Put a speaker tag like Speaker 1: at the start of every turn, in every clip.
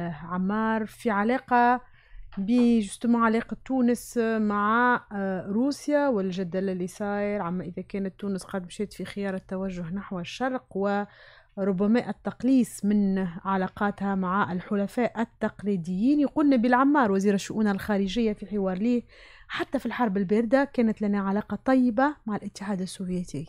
Speaker 1: عمار في علاقة بجستمع علاقة تونس مع آه، روسيا والجدل اللي صاير عما إذا كانت تونس قد مشيت في خيار التوجه نحو الشرق وربما التقليص من علاقاتها مع الحلفاء التقليديين يقولنا بالعمار وزير الشؤون الخارجية في حوار ليه حتى في الحرب الباردة كانت لنا علاقة طيبة مع الاتحاد السوفيتي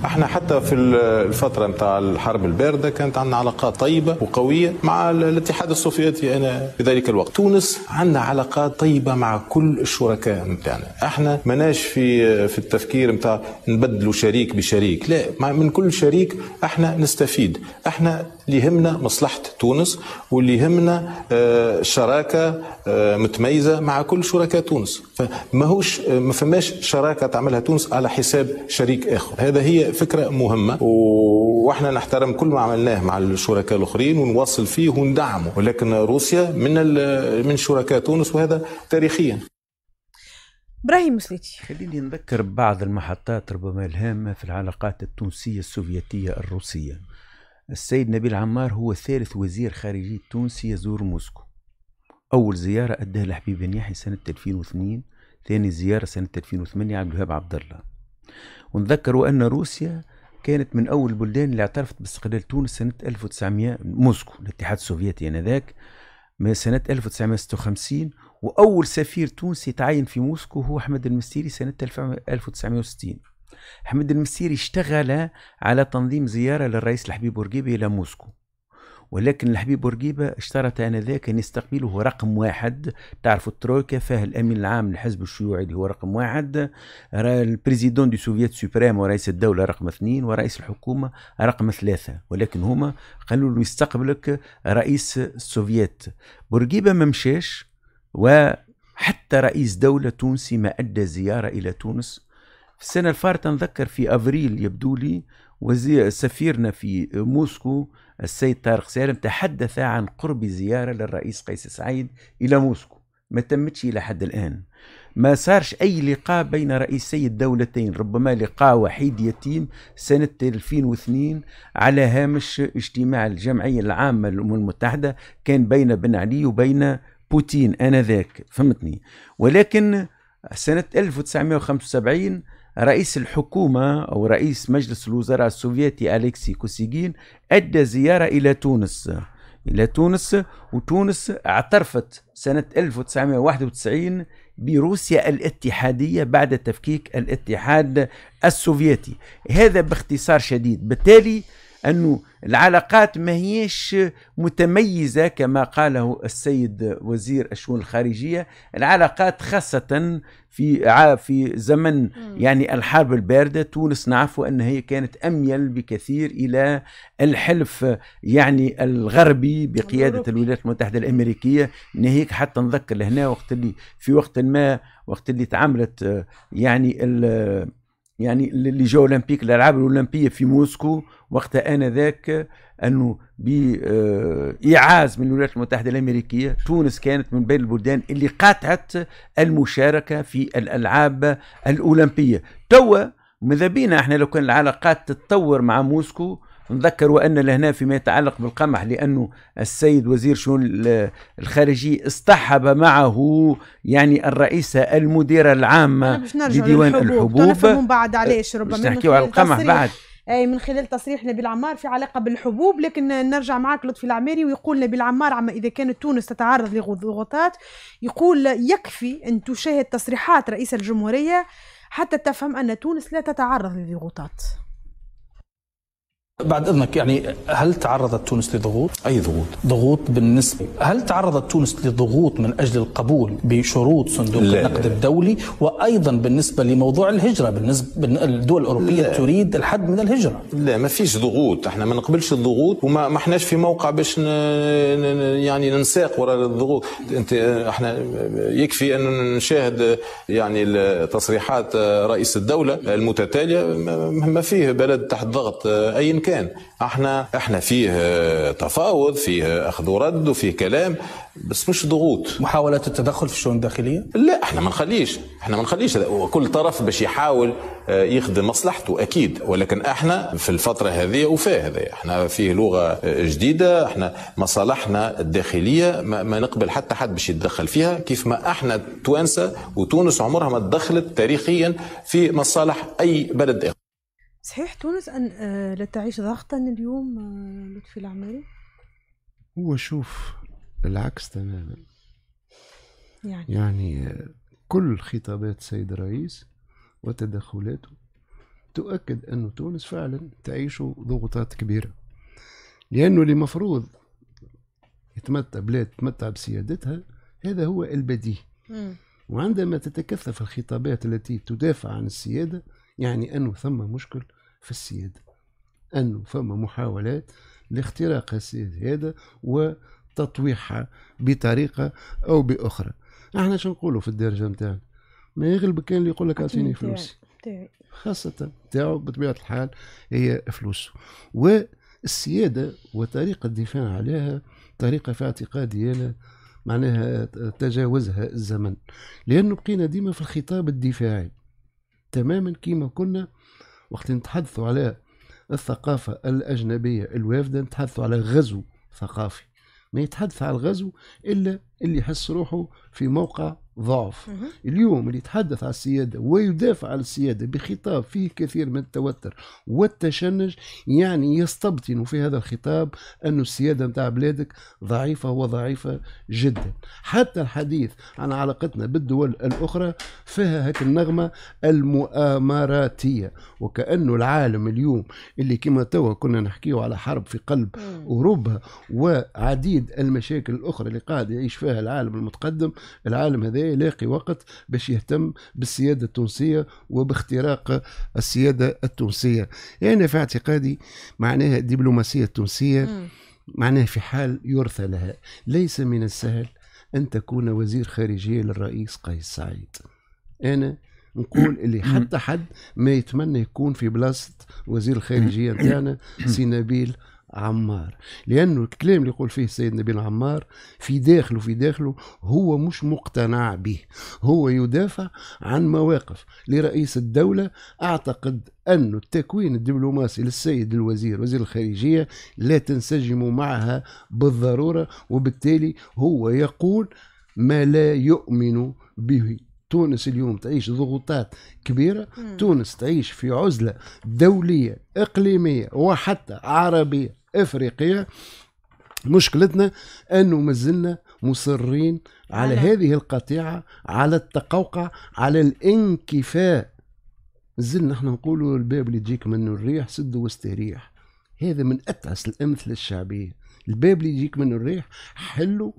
Speaker 2: احنا حتى في الفترة نتاع الحرب الباردة كانت عندنا علاقات طيبة وقوية مع الاتحاد السوفيتي أنا في ذلك الوقت تونس عندنا علاقات طيبة مع كل الشركاء نتاعنا احنا مناش في في التفكير نتاع نبدلوا شريك بشريك لا من كل شريك احنا نستفيد احنا اللي يهمنا مصلحة تونس واللي يهمنا آه، شراكة آه، متميزة مع كل شركاء تونس فماهوش ما فماش شراكة تعملها تونس على حساب شريك آخر هذا هي فكره مهمه واحنا نحترم كل ما عملناه مع الشركاء الاخرين ونواصل فيه وندعمه ولكن روسيا من من شركاء تونس وهذا تاريخيا
Speaker 1: ابراهيم مسليتي خليني نذكر
Speaker 3: بعض المحطات ربما الهامه في العلاقات التونسيه السوفيتيه الروسيه السيد نبيل عمار هو ثالث وزير خارجية تونسي يزور موسكو أول زيارة أداها لحبيب بن يحيى سنة 2002 ثاني زيارة سنة 2008 عبد الوهاب عبد الله ونذكروا أن روسيا كانت من أول البلدان اللي اعترفت باستقلال تونس سنة 1900 موسكو الاتحاد السوفيتي آنذاك من سنة 1956 وأول سفير تونسي تعين في موسكو هو أحمد المستيري سنة 1960 أحمد المستيري اشتغل على تنظيم زيارة للرئيس الحبيب بورقيبي إلى موسكو ولكن الحبيب بورقيبة اشترط آنذاك أن يستقبله رقم واحد تعرفوا الترويكا فيها الأمين العام للحزب الشيوعي اللي هو رقم واحد البريزيدون دي سوفيت سوبريم ورئيس الدولة رقم اثنين ورئيس الحكومة رقم ثلاثة ولكن هما قالوا له يستقبلك رئيس السوفيت بورقيبة ما مشاش وحتى رئيس دولة تونسي ما أدى زيارة إلى تونس في السنة الفارطة نذكر في أفريل يبدو لي وزير سفيرنا في موسكو السيد طارق سالم تحدث عن قرب زيارة للرئيس قيس سعيد إلى موسكو ما تمتش إلى حد الآن ما صارش أي لقاء بين رئيسي الدولتين ربما لقاء وحيد يتيم سنة 2002 على هامش اجتماع الجمعية العامة للأمم المتحدة كان بين بن علي وبين بوتين آنذاك فهمتني ولكن سنة 1975 رئيس الحكومة أو رئيس مجلس الوزراء السوفيتي أليكسي كوسيجين أدى زيارة إلى تونس إلى تونس وتونس اعترفت سنة 1991 بروسيا الاتحادية بعد تفكيك الاتحاد السوفيتي هذا باختصار شديد بالتالي أنه العلاقات ما هيش متميزة كما قاله السيد وزير الشؤون الخارجية العلاقات خاصة في في زمن يعني الحرب البارده تونس نعرفوا ان هي كانت اميل بكثير الى الحلف يعني الغربي بقياده الولايات المتحده الامريكيه ناهيك حتى نذكر لهنا وقت اللي في وقت ما وقت اللي تعاملت يعني يعني اللي جو اولمبيك الالعاب الاولمبيه في موسكو وقتها انذاك انه آه، ايعاز من الولايات المتحده الامريكيه تونس كانت من بين البلدان اللي قاطعت المشاركه في الالعاب الاولمبيه توا ماذا بينا احنا لو كان العلاقات تتطور مع موسكو نذكر وأن لهنا فيما يتعلق بالقمح لأنه السيد وزير شؤون الخارجي اصطحب معه يعني الرئيسة المديرة العامة لديوان الحبوب, الحبوب. بعد
Speaker 1: علاش ربما نحكيو على القمح بعد اي من خلال تصريح نبيل عمار في علاقه بالحبوب لكن نرجع معك لطفي العماري ويقول نبيل عمار عما اذا كانت تونس تتعرض لضغوطات يقول يكفي ان تشاهد تصريحات رئيس الجمهوريه حتى تفهم ان تونس لا تتعرض لضغوطات
Speaker 2: بعد اذنك يعني هل تعرضت تونس لضغوط؟ اي ضغوط؟
Speaker 3: ضغوط بالنسبه هل تعرضت تونس لضغوط من اجل القبول بشروط صندوق لا النقد لا الدولي وايضا بالنسبه لموضوع الهجره بالنسبه الدول الاوروبيه لا تريد
Speaker 2: الحد من الهجره؟ لا ما فيش ضغوط احنا ما نقبلش الضغوط وما ما احناش في موقع باش ن... يعني ننساق وراء الضغوط انت احنا يكفي ان نشاهد يعني تصريحات رئيس الدوله المتتاليه ما فيه بلد تحت ضغط اي كان احنا احنا فيه آه، تفاوض فيه آه، اخذ ورد وفيه كلام بس مش ضغوط محاولة التدخل في الشؤون الداخلية؟ لا احنا ما نخليش احنا ما نخليش وكل طرف باش يحاول آه، يخدم مصلحته اكيد ولكن احنا في الفترة هذه وفاه هذا احنا فيه لغة جديدة احنا مصالحنا الداخلية ما, ما نقبل حتى حد باش يتدخل فيها كيف ما احنا توانسة وتونس عمرها ما تدخلت تاريخيا في مصالح اي بلد اخر
Speaker 1: صحيح تونس أن آه، لا تعيش ضغطا اليوم آه، لطفي العماري؟
Speaker 4: هو شوف العكس تماما يعني, يعني آه، كل خطابات السيد الرئيس وتدخلاته تؤكد أن تونس فعلا تعيش ضغوطات كبيرة لأنه اللي مفروض يتمتع بلاد تتمتع بسيادتها هذا هو البديهي وعندما تتكثف الخطابات التي تدافع عن السيادة يعني أنه ثم مشكل في السيادة أنه فما محاولات لاختراق السيادة وتطويحها بطريقة أو بأخرى احنا شو نقولوا في الدرجة نتاعنا ما يغلب كان اللي يقول لك أعطيني فلوسي خاصة تاعو بطبيعة الحال هي فلوسه والسيادة وطريقة الدفاع عليها طريقة في اعتقادي أنا معناها تجاوزها الزمن لأنه بقينا ديما في الخطاب الدفاعي تماما كما كنا وقت نتحدثوا على الثقافة الأجنبية الوافدة نتحدثوا على غزو ثقافي ما يتحدث على الغزو إلا اللي يحس روحه في موقع ضعف اليوم اللي يتحدث على السيادة ويدافع عن السيادة بخطاب فيه كثير من التوتر والتشنج يعني يستبطن في هذا الخطاب أن السيادة متاع بلادك ضعيفة وضعيفة جدا حتى الحديث عن علاقتنا بالدول الأخرى فيها هك النغمة المؤامراتية وكأنه العالم اليوم اللي كما توا كنا نحكيه على حرب في قلب أوروبا وعديد المشاكل الأخرى اللي قاعد يعيش فيها فيها العالم المتقدم العالم هذا يلاقي وقت باش يهتم بالسيادة التونسية وباختراق السيادة التونسية أنا يعني في اعتقادي معناها الدبلوماسية التونسية معناها معناه في حال يرثى لها ليس من السهل أن تكون وزير خارجية للرئيس قيس سعيد أنا نقول اللي حتى حد ما يتمنى يكون في بلاصة وزير الخارجية نتاعنا سي نبيل عمار لأنه الكلام اللي يقول فيه السيد نبيل عمار في داخله في داخله هو مش مقتنع به هو يدافع عن مواقف لرئيس الدولة أعتقد أن التكوين الدبلوماسي للسيد الوزير وزير الخارجية لا تنسجم معها بالضرورة وبالتالي هو يقول ما لا يؤمن به تونس اليوم تعيش ضغوطات كبيرة مم. تونس تعيش في عزلة دولية إقليمية وحتى عربية افريقيا مشكلتنا انه مازلنا مصرين على, على هذه القطيعه على التقوقع على الانكفاء زلنا احنا نقولوا الباب اللي تجيك منه الريح سد واستريح هذا من اتعس الامثله الشعبيه الباب اللي يجيك منه الريح حلو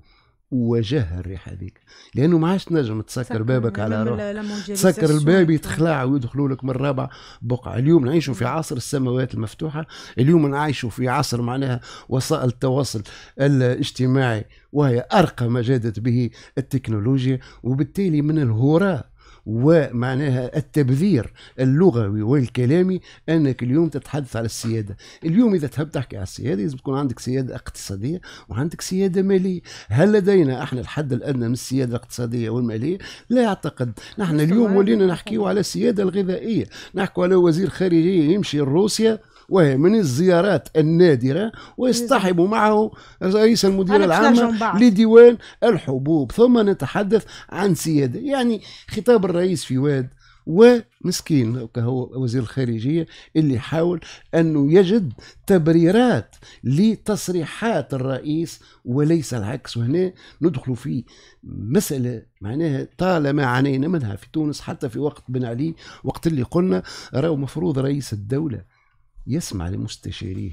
Speaker 4: وجه الريحه هذيك لانه ما عادش تنجم تسكر بابك على روحك
Speaker 1: تسكر الباب يتخلع
Speaker 4: ويدخلوا لك من الرابعه بقعه اليوم نعيشوا في نعم. عصر السماوات المفتوحه اليوم نعيشوا في عصر معناها وسائل التواصل الاجتماعي وهي ارقى ما جادت به التكنولوجيا وبالتالي من الهراء ومعناها التبذير اللغوي والكلامي انك اليوم تتحدث على السياده اليوم اذا تحب تحكي على السياده لازم تكون عندك سياده اقتصاديه وعندك سياده ماليه هل لدينا احنا الحد الادنى من السياده الاقتصاديه والماليه لا اعتقد نحن اليوم ولينا نحكيو على السياده الغذائيه نحكي على وزير خارجيه يمشي لروسيا وهي من الزيارات النادرة ويصطحب معه رئيس المدير العام لديوان الحبوب ثم نتحدث عن سيادة يعني خطاب الرئيس في واد ومسكين هو وزير الخارجيه اللي حاول انه يجد تبريرات لتصريحات الرئيس وليس العكس وهنا ندخل في مساله معناها طالما عانينا منها في تونس حتى في وقت بن علي وقت اللي قلنا راهو مفروض رئيس الدوله يسمع لمستشاريه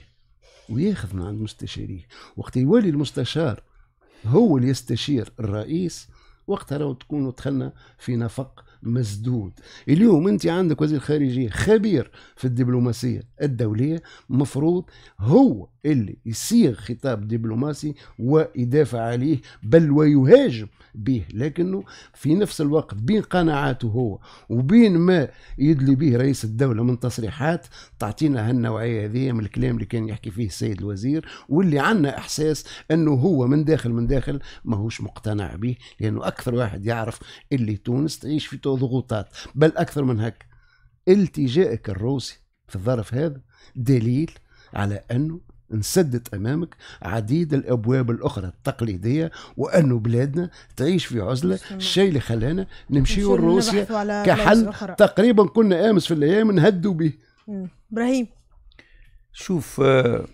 Speaker 4: وياخذ من عند مستشاريه وقت يولي المستشار هو اللي يستشير الرئيس وقتها لو تكونوا دخلنا في نفق مسدود اليوم انت عندك وزير خارجيه خبير في الدبلوماسيه الدوليه مفروض هو اللي يصيغ خطاب دبلوماسي ويدافع عليه بل ويهاجم به لكنه في نفس الوقت بين قناعاته هو وبين ما يدلي به رئيس الدولة من تصريحات تعطينا هالنوعية هذه من الكلام اللي كان يحكي فيه السيد الوزير واللي عنا إحساس أنه هو من داخل من داخل ماهوش مقتنع به لأنه أكثر واحد يعرف اللي تونس تعيش في تونس وضغوطات بل أكثر من هيك التجائك الروسي في الظرف هذا دليل على أنه انسدت امامك عديد الابواب الاخرى التقليديه وانه بلادنا تعيش في عزله الشيء اللي خلانا نمشيو لروسيا كحل تقريبا كنا امس في الايام نهدوا به ابراهيم شوف آه،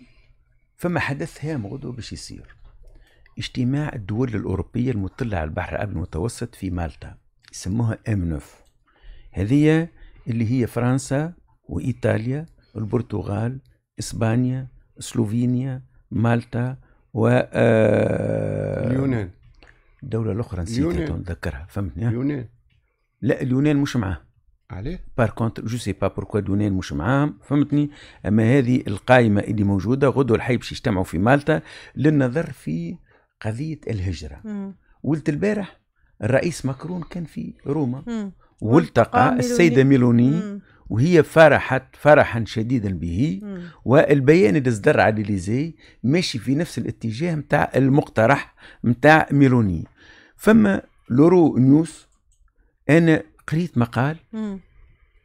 Speaker 4: فما حدث هام غدوه باش يصير
Speaker 3: اجتماع الدول الاوروبيه المطله على البحر الابيض المتوسط في مالطا يسموها ام 9 هذه اللي هي فرنسا وايطاليا البرتغال اسبانيا سلوفينيا مالطا و اليونان آه، الدولة الأخرى نسيت نتذكرها فهمتني اليونان لا اليونان مش معاه عليه بار كونتر جو سي با بوركوا اليونان مش معاهم فهمتني اما هذه القائمه اللي موجوده غدوه الحي باش يجتمعوا في مالطا للنظر في قضيه الهجره ولد البارح الرئيس مكرون كان في روما والتقى السيدة ميلوني مم. وهي فرحت فرحا شديدا به مم. والبيان اللي صدر على ليزي ماشي في نفس الاتجاه متاع المقترح متاع ميلوني فما لورو نيوز أنا قريت مقال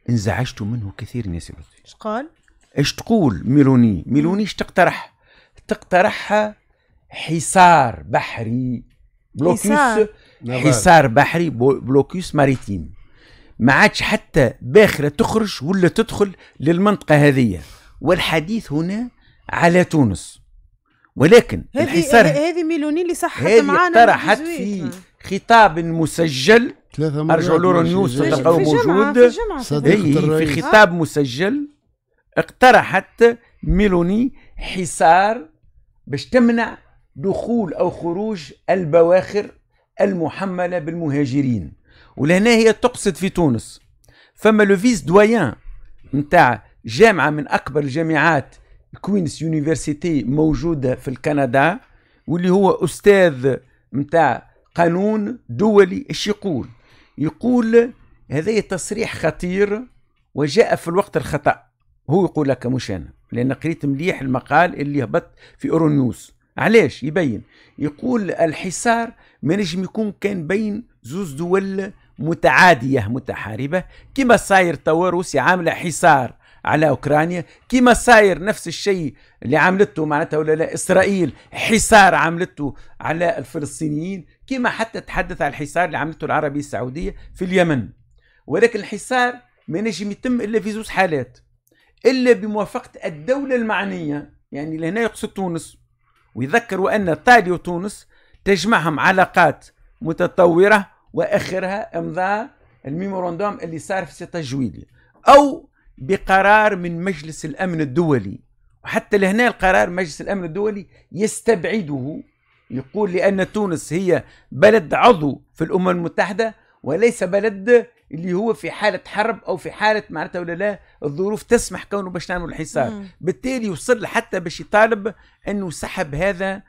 Speaker 3: انزعجت منه كثير يا ايش قال؟ ايش تقول ميلوني؟ ميلوني ايش تقترح؟ تقترحها حصار بحري بلوكيس
Speaker 4: نعم. حصار
Speaker 3: بحري بلوكيوس ماريتيم ما عادش حتى باخره تخرج ولا تدخل للمنطقه هذه والحديث هنا على تونس ولكن الحصار هذه
Speaker 1: ميلوني اللي صحت معانا طرحت في
Speaker 3: خطاب مسجل ثلاثة ارجعوا نيوز تلقاو موجود في, في خطاب مسجل اقترحت ميلوني حصار باش تمنع دخول او خروج البواخر المحملة بالمهاجرين ولهنا هي تقصد في تونس فما لو فيس دويان نتاع جامعة من أكبر الجامعات كوينس يونيفرسيتي موجودة في الكندا واللي هو أستاذ نتاع قانون دولي ايش يقول يقول هذا تصريح خطير وجاء في الوقت الخطأ هو يقول لك مش أنا لأن قريت مليح المقال اللي هبط في أورونيوس علاش يبين يقول الحصار ما نجم يكون كان بين زوز دول متعادية متحاربة كما صاير توا روسيا عاملة حصار على اوكرانيا كما صاير نفس الشيء اللي عملته معناتها ولا لا اسرائيل حصار عملته على الفلسطينيين كما حتى تحدث على الحصار اللي عملته العربيه السعوديه في اليمن ولكن الحصار ما نجم يتم الا في زوز حالات الا بموافقه الدوله المعنيه يعني لهنا يقصد تونس ويذكروا أن طالي وتونس تجمعهم علاقات متطورة وآخرها إمضاء الميموراندوم اللي صار في 6 جويلية أو بقرار من مجلس الأمن الدولي وحتى لهنا القرار مجلس الأمن الدولي يستبعده يقول لأن تونس هي بلد عضو في الأمم المتحدة وليس بلد اللي هو في حاله حرب او في حاله معناتها ولا لا الظروف تسمح كونه باش نعمل الحصار بالتالي وصل حتى باش يطالب انه سحب هذا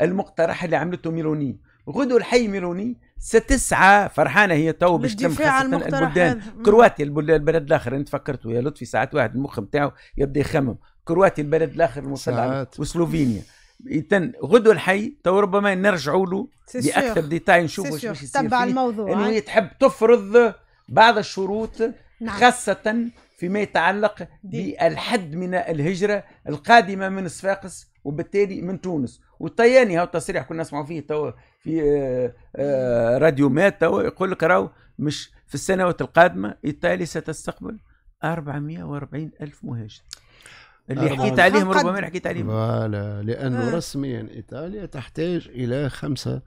Speaker 3: المقترح اللي عملته ميروني غدو الحي ميروني ستسعى فرحانه هي تو باش تم البلدان كرواتيا البلد الاخر انت فكرته يا لطفي ساعات واحد المخ نتاعو يبدا يخمم كرواتيا البلد الاخر وسلوفينيا اذا غدو الحي تو ربما نرجعوا له باكثر ديتاي نشوفوا شو باش يصير الموضوع انه هي تحب تفرض بعض الشروط نعم. خاصه فيما يتعلق بالحد من الهجره القادمه من صفاقس وبالتالي من تونس والطياني هو التصريح كنا نسمعوا فيه تو في آه، آه، راديو مات تو يقول لك راهو مش في السنوات القادمه ايطاليا ستستقبل 440 الف مهاجر
Speaker 4: اللي حكيت عليهم ربما اللي حكيت عليهم فوالا لانه آه. رسميا ايطاليا تحتاج الى خمسة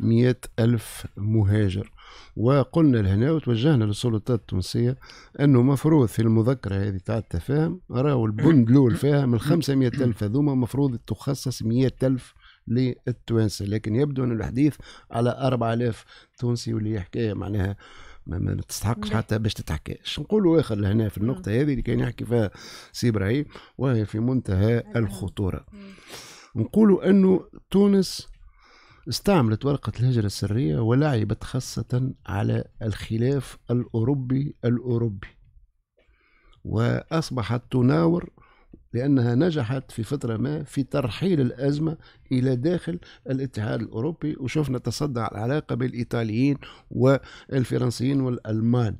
Speaker 4: مئة ألف مهاجر وقلنا لهنا وتوجهنا للسلطات التونسية أنه مفروض في المذكرة هذه تاع التفاهم راهو البند الأول فيها من 500 ألف هذوما مفروض تخصص 100 ألف للتوانسة لكن يبدو أن الحديث على 4000 تونسي واللي حكاية معناها ما, ما تستحقش نعم. حتى باش تتحكى تتحكاش نقولوا اخر لهنا في النقطه نعم. هذه اللي كان يحكي فيها سي ابراهيم وهي في منتهى نعم. الخطوره نقولوا انه تونس استعملت ورقة الهجرة السرية ولعبت خاصة على الخلاف الأوروبي الأوروبي وأصبحت تناور لأنها نجحت في فترة ما في ترحيل الأزمة إلى داخل الاتحاد الأوروبي وشفنا تصدع العلاقة بالإيطاليين والفرنسيين والألمان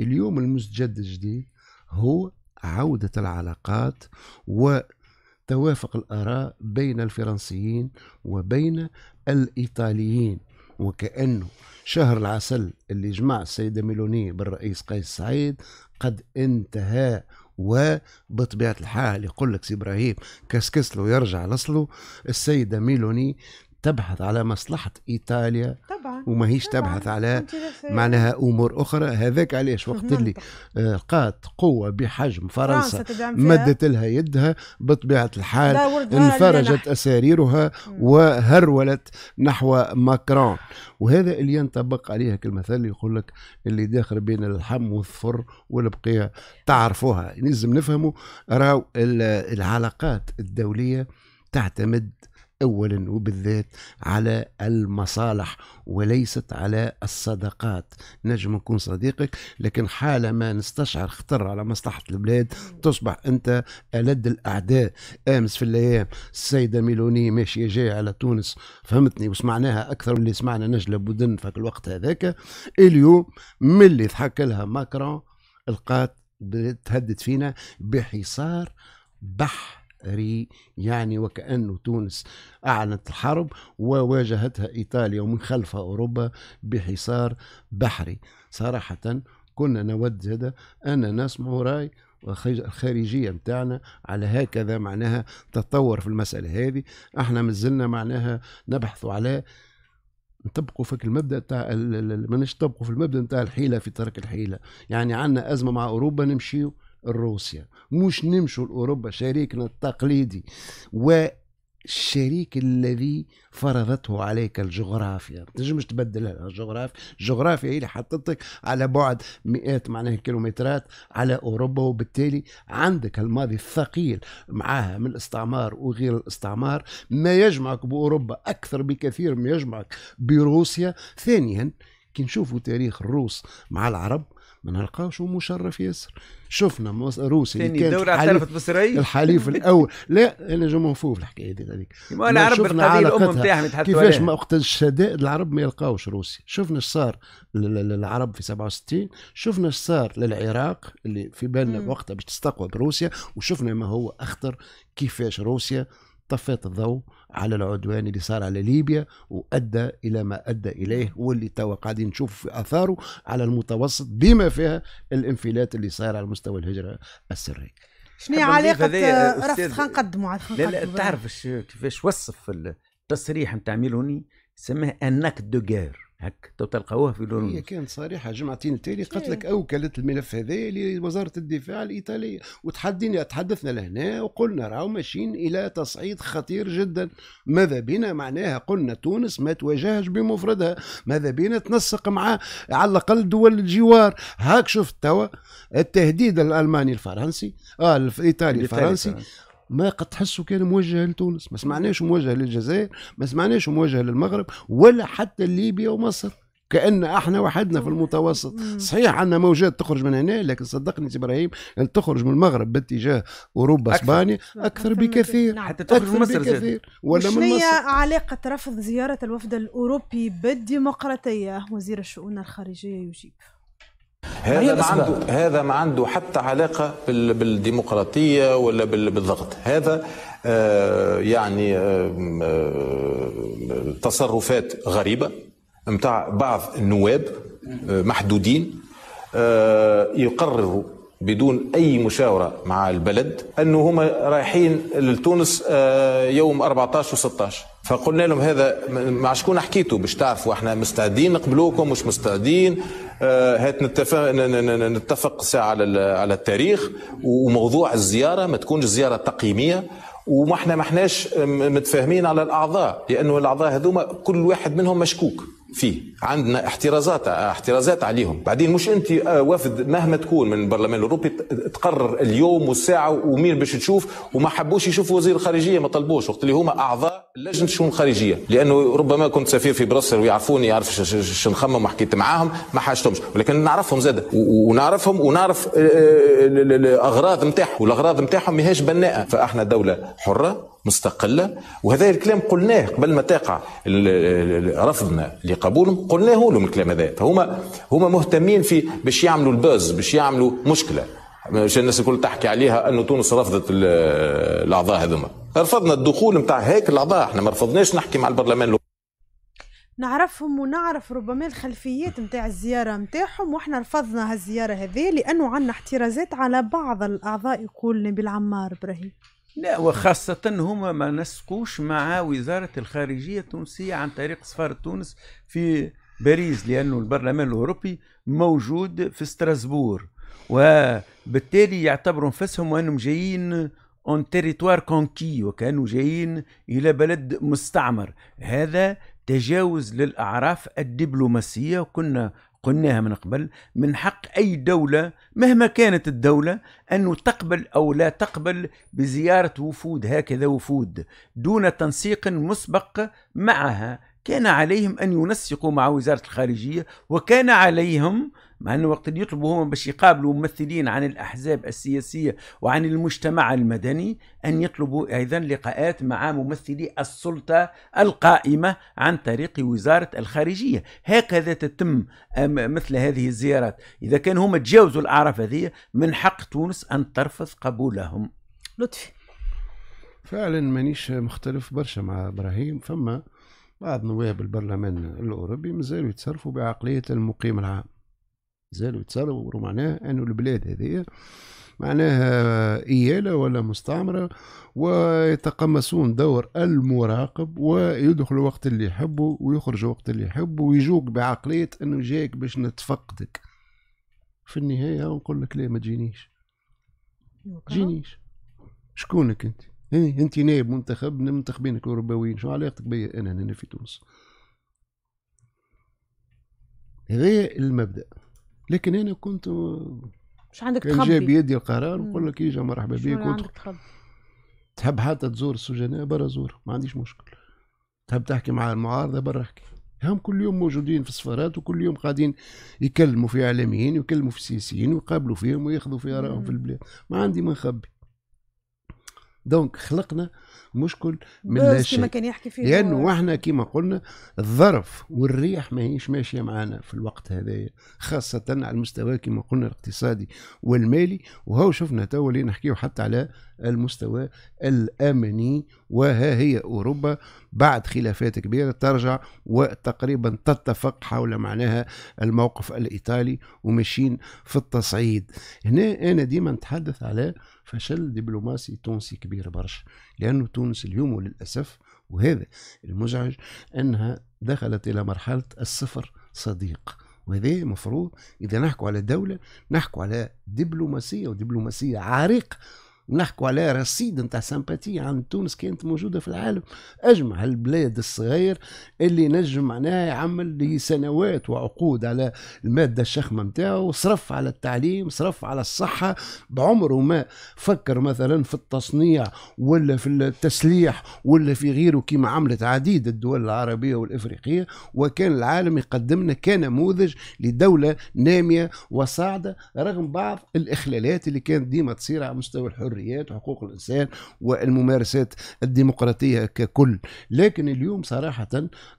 Speaker 4: اليوم المستجد الجديد هو عودة العلاقات وتوافق الآراء بين الفرنسيين وبين الإيطاليين وكأنه شهر العسل اللي جمع السيدة ميلوني بالرئيس قيس سعيد قد انتهى وبطبيعه الحال يقول لك سي ابراهيم كسكس له يرجع لصله السيده ميلوني تبحث على مصلحة إيطاليا طبعا وما طبعاً. تبحث على معناها أمور أخرى هذاك علاش وقت اللي لقات قوة بحجم فرنسا, فرنسا مدت لها يدها بطبيعة الحال انفرجت أساريرها وهرولت نحو ماكرون وهذا اللي ينطبق عليها كالمثل اللي يقول لك اللي داخل بين اللحم والظفر والبقية تعرفوها لازم نفهموا راو العلاقات الدولية تعتمد اولا وبالذات على المصالح وليست على الصداقات نجم نكون صديقك لكن حال ما نستشعر خطر على مصلحه البلاد تصبح انت الد الاعداء امس في الايام السيده ميلوني ماشيه جايه على تونس فهمتني وسمعناها اكثر اللي سمعنا نجله بودن في الوقت هذاك اليوم ملي ضحك لها ماكرون القات تهدد فينا بحصار بح ري يعني وكأنه تونس أعلنت الحرب وواجهتها إيطاليا ومن خلفها أوروبا بحصار بحري صراحة كنا نود هذا أن نسمع رأي الخارجيه نتاعنا على هكذا معناها تطور في المساله هذه احنا مازلنا معناها نبحثوا على نطبقوا فك المبدا تاع ماناش نطبقوا في المبدا نتاع الحيله في ترك الحيله يعني عندنا ازمه مع اوروبا نمشيو روسيا مش نمشوا لأوروبا شريكنا التقليدي والشريك الذي فرضته عليك الجغرافيا تنجمش تبدلها الجغرافيا الجغرافيا هي اللي حطتك على بعد مئات معناها كيلومترات على أوروبا وبالتالي عندك الماضي الثقيل معاها من الاستعمار وغير الاستعمار ما يجمعك بأوروبا أكثر بكثير ما يجمعك بروسيا ثانيا كي نشوفوا تاريخ الروس مع العرب ما نلقاوش مشرف ياسر شفنا روسي اللي كان الدوله اعترفت الحليف الاول لا انا جو في الحكايه هذيك العرب القضيه الام نتاعهم يتحدثوا كيفاش ما وقت الشدائد العرب ما يلقاوش روسي شفنا اش صار للعرب في 67 شفنا اش صار للعراق اللي في بالنا وقتها باش تستقوى بروسيا وشفنا ما هو اخطر كيفاش روسيا طفيت الضوء على العدوان اللي صار على ليبيا وادى الى ما ادى اليه واللي توا قاعدين نشوف في اثاره على المتوسط بما فيها الانفلات اللي صار على مستوى الهجره السريه. شنو هي علاقه رفض على عاد لا لا تعرف كيفاش وصف التصريح
Speaker 3: نتاع ميلوني سماه انك دو غير هك تلقاوه في لورنوس هي
Speaker 4: كانت صريحه جمعتين التالي قالت إيه. لك اوكلت الملف هذا لوزاره الدفاع الايطاليه وتحدينا تحدثنا لهنا وقلنا راهو ماشيين الى تصعيد خطير جدا ماذا بنا معناها قلنا تونس ما تواجهش بمفردها ماذا بنا تنسق مع على الاقل دول الجوار هاك شفت توا التهديد الالماني الفرنسي اه الايطالي الفرنسي ما قد تحسوا كان موجه لتونس ما سمعناش موجه للجزائر ما سمعناش موجه للمغرب ولا حتى ليبيا ومصر كان احنا وحدنا في المتوسط صحيح عندنا موجات تخرج من هنا لكن صدقني سي ابراهيم تخرج من المغرب باتجاه اوروبا اسبانيا اكثر, أكثر بكثير نعم. حتى تخرج من مصر زاد ولا من مصر
Speaker 1: علاقه رفض زياره الوفد الاوروبي بالديمقراطيه وزير الشؤون الخارجيه يجيب
Speaker 2: هذا ما عنده هذا ما عنده حتى علاقه بالديمقراطيه ولا بالضغط هذا آه، يعني آه، آه، تصرفات غريبه نتاع بعض النواب محدودين يقرروا بدون اي مشاوره مع البلد انه هم رايحين لتونس يوم 14 و16 فقلنا لهم هذا مع شكون حكيتوا باش تعرفوا احنا مستعدين نقبلوكم مش مستعدين آه، هات نتفق نتفق ساعه على على التاريخ وموضوع الزياره ما تكونش زياره تقييميه وما احنا ما احناش متفاهمين على الاعضاء لانه الاعضاء هذوما كل واحد منهم مشكوك فيه عندنا احترازات احترازات عليهم بعدين مش انت آه، وفد مهما تكون من البرلمان الاوروبي تقرر اليوم والساعه ومين باش تشوف وما حبوش يشوفوا وزير الخارجيه ما طلبوش وقت اللي هما اعضاء لجنه الشؤون الخارجيه لانه ربما كنت سفير في بروسل ويعرفوني يعرف شو نخمم وحكيت معاهم ما حاجتهمش ولكن نعرفهم زاد ونعرفهم ونعرف آه، آه، الاغراض نتاعهم والاغراض نتاعهم ماهيش بناءه فاحنا دوله حره مستقلة وهذا الكلام قلناه قبل ما تقع رفضنا لقبولهم قلناه لهم الكلام هذا فهما هما مهتمين في باش يعملوا الباز باش يعملوا مشكلة مش الناس الكل تحكي عليها أنه تونس رفضت الأعضاء هذوما رفضنا الدخول نتاع هيك الأعضاء احنا ما رفضناش نحكي مع البرلمان لو.
Speaker 1: نعرفهم ونعرف ربما الخلفيات نتاع الزيارة نتاعهم وإحنا رفضنا هالزيارة هذه لأنه عندنا احترازات على بعض الأعضاء يقول نبيل عمار إبراهيم
Speaker 3: لا وخاصة هما ما نسقوش مع وزارة الخارجية التونسية عن طريق سفارة تونس في باريس لأنه البرلمان الأوروبي موجود في ستراسبور وبالتالي يعتبروا أنفسهم وأنهم جايين اون تيريتوار كونكي وكانوا جايين الى بلد مستعمر هذا تجاوز للاعراف الدبلوماسيه وكنا قلناها من قبل من حق أي دولة مهما كانت الدولة أن تقبل أو لا تقبل بزيارة وفود هكذا وفود دون تنسيق مسبق معها كان عليهم أن ينسقوا مع وزارة الخارجية وكان عليهم مع أنه وقت اللي يطلبوا هم باش يقابلوا ممثلين عن الأحزاب السياسية وعن المجتمع المدني أن يطلبوا أيضا لقاءات مع ممثلي السلطة القائمة عن طريق وزارة الخارجية هكذا تتم آه، مثل هذه الزيارات إذا كان هم تجاوزوا الأعراف هذه من حق تونس أن ترفض قبولهم
Speaker 4: لطفي فعلا مانيش مختلف برشا مع ابراهيم فما بعض نواب البرلمان الأوروبي مازالوا يتصرفوا بعقلية المقيم العام مازالوا يتصرفوا معناه أنه البلاد هذه معناها إيالة ولا مستعمرة ويتقمصون دور المراقب ويدخل وقت اللي يحبوا ويخرج وقت اللي يحبوا ويجوك بعقلية أنه جايك باش نتفقدك في النهاية نقول لك لا ما تجينيش تجينيش شكونك أنت إيه، انت نائب منتخب من المنتخبين الاوروبيين شو علاقتك بيا انا هنا في تونس هذا المبدا لكن انا كنت
Speaker 1: مش عندك تخبي جاي بيدي
Speaker 4: القرار وقول لك ايجا مرحبا بك تحب حتى تزور السجناء برا زور ما عنديش مشكل تحب تحكي مع المعارضه برا احكي هم كل يوم موجودين في السفارات وكل يوم قاعدين يكلموا في اعلاميين ويكلموا في سياسيين ويقابلوا فيهم وياخذوا في ارائهم في البلاد ما عندي ما نخبي دونك خلقنا مشكل من لا شيء كان يحكي فيه لانه يعني احنا كما قلنا الظرف والريح ما هيش ماشيه معانا في الوقت هذايا خاصه على المستوى كما قلنا الاقتصادي والمالي وهو شفنا تو اللي نحكيه حتى على المستوى الامني وها هي اوروبا بعد خلافات كبيره ترجع وتقريبا تتفق حول معناها الموقف الايطالي وماشيين في التصعيد هنا انا ديما نتحدث على فشل دبلوماسي تونسي كبير برشا لأنه تونس اليوم وللأسف وهذا المزعج أنها دخلت إلى مرحلة الصفر صديق وهذا مفروض إذا نحكوا على دولة نحكوا على دبلوماسية ودبلوماسية عريقة نحكوا على رصيد نتاع سامباتي عند تونس كانت موجوده في العالم اجمع البلاد الصغير اللي نجم معناها يعمل لسنوات وعقود على الماده الشخمه نتاعو صرف على التعليم صرف على الصحه بعمره ما فكر مثلا في التصنيع ولا في التسليح ولا في غيره كما عملت عديد الدول العربيه والافريقيه وكان العالم يقدمنا كنموذج لدوله ناميه وصاعده رغم بعض الاخلالات اللي كانت ديما تصير على مستوى الحريه الحريات وحقوق الانسان والممارسات الديمقراطيه ككل لكن اليوم صراحه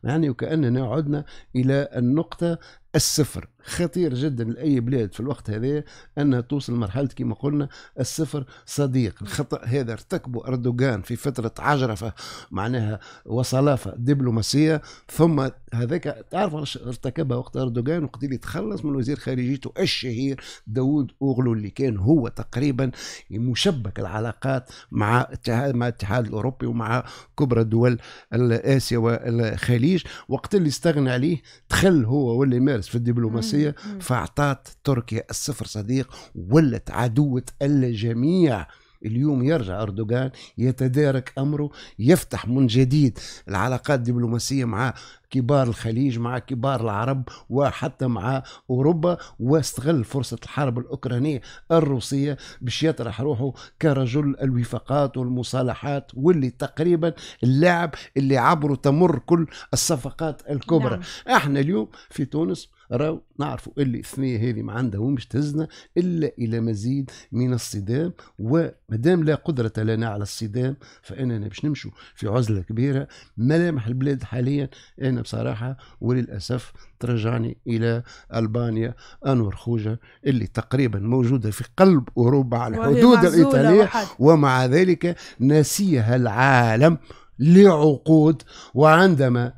Speaker 4: يعني وكاننا عدنا الى النقطه الصفر خطير جدا لاي بلاد في الوقت هذا انها توصل مرحله كما قلنا الصفر صديق الخطا هذا ارتكبه اردوغان في فتره عجرفه معناها وصلافه دبلوماسيه ثم هذاك تعرف ارتكبها وقت اردوغان وقت اللي تخلص من وزير خارجيته الشهير داوود اوغلو اللي كان هو تقريبا مشبك العلاقات مع مع الاتحاد الاوروبي ومع كبرى دول اسيا والخليج وقت اللي استغنى عليه تخل هو واللي يمارس في الدبلوماسيه الروسية فأعطت تركيا الصفر صديق ولت عدوة الجميع اليوم يرجع أردوغان يتدارك أمره يفتح من جديد العلاقات الدبلوماسية مع كبار الخليج مع كبار العرب وحتى مع أوروبا واستغل فرصة الحرب الأوكرانية الروسية باش يطرح روحه كرجل الوفاقات والمصالحات واللي تقريبا اللاعب اللي عبره تمر كل الصفقات الكبرى نعم. احنا اليوم في تونس راو نعرفوا اللي الثنيه هذه ما عندها ومش تهزنا الا الى مزيد من الصدام ومادام لا قدره لنا على الصدام فاننا باش نمشوا في عزله كبيره ملامح البلاد حاليا انا بصراحه وللاسف ترجعني الى البانيا انور خوجه اللي تقريبا موجوده في قلب اوروبا على الحدود الايطاليه وحد. ومع ذلك ناسيها العالم لعقود وعندما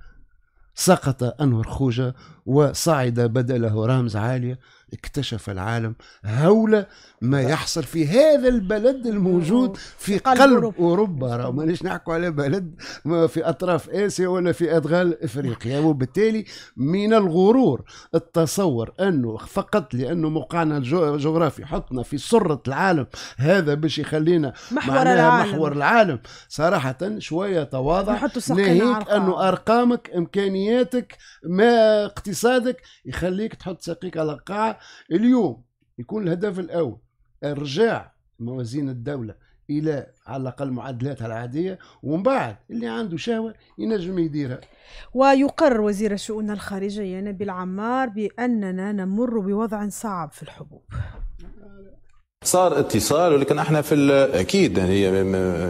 Speaker 4: سقط أنور خوجة وصعد بدله رامز عالية اكتشف العالم هول ما يحصل في هذا البلد الموجود في قلب, أوروبا, أوروبا راه مانيش نحكوا على بلد ما في أطراف آسيا ولا في أدغال إفريقيا وبالتالي من الغرور التصور أنه فقط لأنه موقعنا الجغرافي حطنا في سرة العالم هذا باش يخلينا محور العالم. محور العالم صراحة شوية تواضع ناهيك أنه أرقامك إمكانياتك ما اقتصادك يخليك تحط ساقيك على القاعة اليوم يكون الهدف الاول ارجاع موازين الدوله الى على الاقل معدلاتها العاديه ومن بعد اللي عنده شهوه ينجم يديرها
Speaker 1: ويقر وزير الشؤون الخارجيه نبيل عمار باننا نمر بوضع صعب في الحبوب
Speaker 2: صار اتصال ولكن احنا في اكيد هي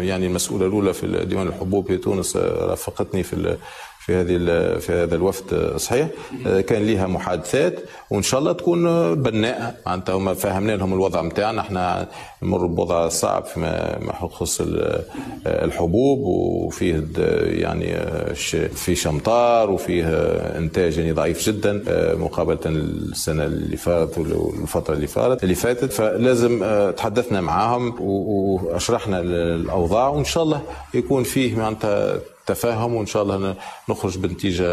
Speaker 2: يعني المسؤوله الاولى في ديوان الحبوب في تونس آه، رافقتني في في هذه في هذا الوفد آه، صحيح آه، كان ليها محادثات وان شاء الله تكون آه، بناء معناتها هما فهمنا لهم الوضع نتاعنا احنا نمر بوضع صعب فيما يخص الحبوب وفيه يعني في شمطار وفيه انتاج يعني ضعيف جدا مقابله السنه اللي فاتت والفتره اللي فاتت اللي فاتت فلازم تحدثنا معاهم واشرحنا الاوضاع وان شاء الله يكون فيه معناتها تفاهم وان شاء الله نخرج بنتيجه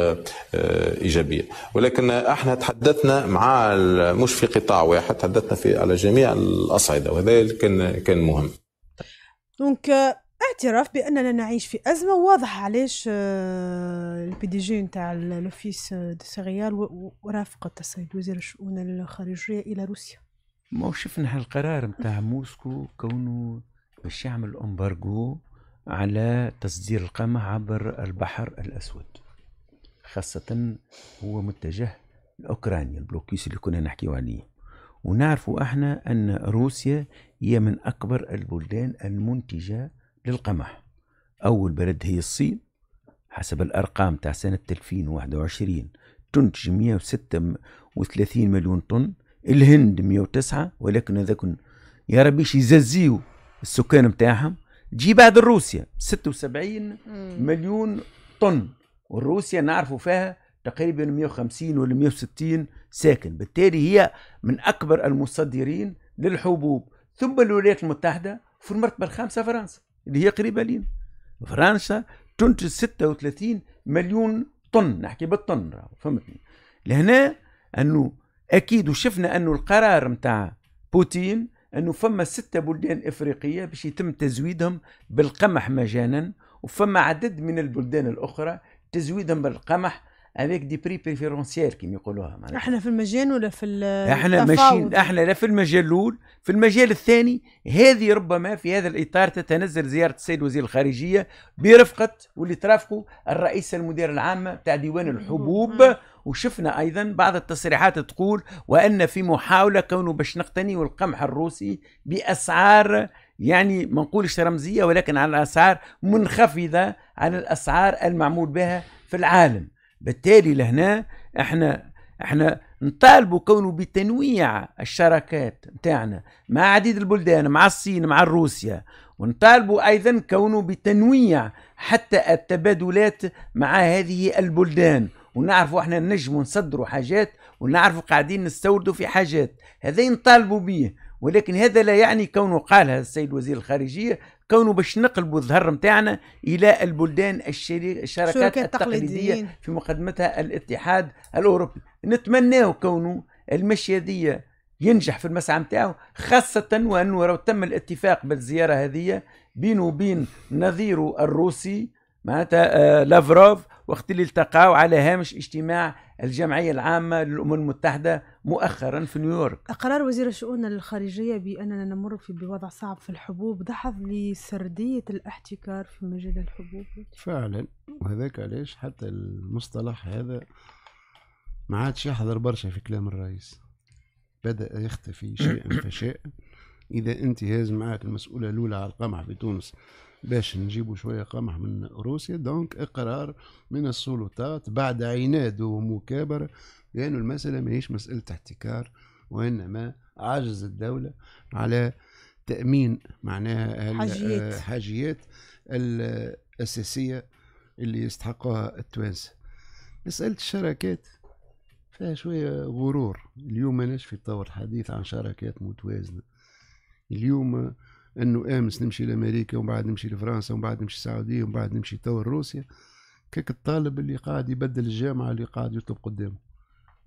Speaker 2: آه، ايجابيه ولكن احنا تحدثنا مع مش في قطاع واحد تحدثنا في على جميع الاصعده وهذا كان كان مهم
Speaker 1: دونك اعتراف باننا نعيش في ازمه واضح علاش البي دي جي نتاع لوفيس دو سيريال ورافقت السيد وزير الشؤون الخارجيه الى روسيا
Speaker 3: ما شفنا هالقرار نتاع موسكو كونه باش يعمل امبارغو على تصدير القمح عبر البحر الأسود خاصة هو متجه لأوكرانيا البلوكيس اللي كنا نحكيو عليه ونعرف احنا أن روسيا هي من أكبر البلدان المنتجة للقمح أول بلد هي الصين حسب الأرقام تاع سنة 2021 تنتج 136 مليون طن الهند 109 ولكن هذاك يا ربي يززيو السكان متاعهم جيبها بعد روسيا 76 مليون طن وروسيا نعرفوا فيها تقريبا 150 ولا 160 ساكن بالتالي هي من أكبر المصدرين للحبوب ثم الولايات المتحدة في المرتبة الخامسة فرنسا اللي هي قريبة لينا فرنسا تنتج 36 مليون طن نحكي بالطن فهمتني لهنا أنه أكيد وشفنا أنه القرار نتاع بوتين انه فما ستة بلدان افريقية باش يتم تزويدهم بالقمح مجانا وفما عدد من البلدان الاخرى تزويدهم بالقمح افيك دي بري بريفيرونسيال كيما يقولوها معناتها
Speaker 1: احنا في المجال ولا في احنا ماشيين
Speaker 3: احنا لا في المجال الاول في المجال الثاني هذه ربما في هذا الاطار تتنزل زياره السيد وزير الخارجيه برفقه واللي ترافقه الرئيسه المدير العامه تاع ديوان الحبوب وشفنا ايضا بعض التصريحات تقول وان في محاوله كونه باش نقتنيوا القمح الروسي باسعار يعني ما نقولش رمزيه ولكن على اسعار منخفضه عن الاسعار المعمول بها في العالم بالتالي لهنا احنا احنا نطالبوا كونه بتنويع الشراكات نتاعنا مع عديد البلدان مع الصين مع روسيا ونطالبوا ايضا كونه بتنويع حتى التبادلات مع هذه البلدان ونعرفوا احنا نجموا نصدروا حاجات ونعرفوا قاعدين نستوردوا في حاجات هذا نطالبوا به ولكن هذا لا يعني كونه قالها السيد وزير الخارجية كونه باش نقلبوا الظهر نتاعنا إلى البلدان الشركات, التقليدية في مقدمتها الاتحاد الأوروبي نتمناه كونه المشي هذه ينجح في المسعى نتاعو خاصة وأنه تم الاتفاق بالزيارة هذه بينه وبين نظيره الروسي معناتها آه، لافروف وقت اللي التقاو على هامش اجتماع الجمعية العامة للأمم المتحدة مؤخرا في
Speaker 4: نيويورك
Speaker 1: قرار وزير الشؤون الخارجية بأننا نمر في بوضع صعب في الحبوب دحض لسردية الاحتكار في مجال الحبوب
Speaker 4: فعلا وهذاك علاش حتى المصطلح هذا ما عادش يحضر برشا في كلام الرئيس بدأ يختفي شيئا فشيئا إذا انتهاز معك المسؤولة الأولى على القمع في تونس باش نجيبوا شويه قمح من روسيا دونك اقرار من السلطات بعد عناد ومكابره لأن المسألة ماهيش مسألة احتكار وإنما عجز الدولة على تأمين معناها آه، حاجيات, الأساسية اللي يستحقها التوانسة مسألة الشراكات فيها شوية غرور اليوم ماناش في طور الحديث عن شراكات متوازنة اليوم انه امس نمشي لامريكا ومن بعد نمشي لفرنسا ومن بعد نمشي السعوديه ومن بعد نمشي تو لروسيا كيك الطالب اللي قاعد يبدل الجامعه اللي قاعد يطلب قدامه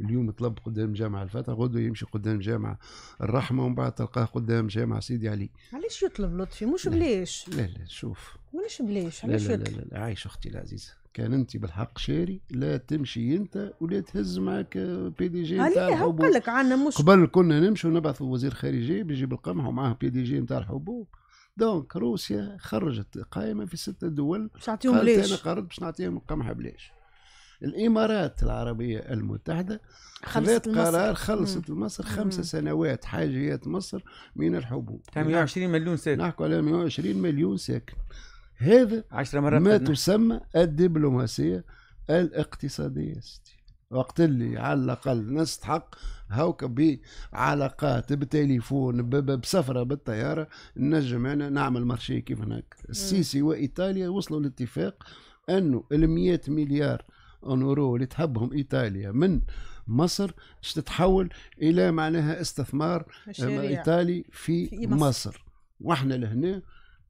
Speaker 4: اليوم طلب قدام جامع الفتح غدوه يمشي قدام جامع الرحمه ومن بعد تلقاه قدام جامع سيدي علي
Speaker 1: علاش يطلب لطفي مش بلاش لا لا شوف مش بلاش علاش لا لا, لا,
Speaker 4: لا عايش اختي العزيزه كان انت بالحق شاري لا تمشي انت ولا تهز معك بي دي جي نتاع الحبوب قال لك عندنا مش قبل كنا نمشي ونبعث وزير خارجيه بيجيب القمح ومعاه بي دي جي نتاع الحبوب دونك روسيا خرجت قائمه في ستة دول باش نعطيهم بلاش انا قررت باش نعطيهم القمح بلاش الامارات العربيه المتحده
Speaker 2: خلصت قرار خلصت
Speaker 4: مصر خمس سنوات حاجيات مصر من الحبوب 120 مليون ساكن نحكوا على 120 مليون ساكن هذا 10 مرات ما أدنى. تسمى الدبلوماسيه الاقتصاديه ستي وقت اللي على الاقل نستحق هاوك بعلاقات بتليفون بسفره بالطياره نجم انا نعمل مارشي كيف هناك السيسي وايطاليا وصلوا لاتفاق انه ال 100 مليار اونورو اللي تحبهم ايطاليا من مصر باش تتحول الى معناها استثمار آه، ايطالي في, في مصر. مصر واحنا لهنا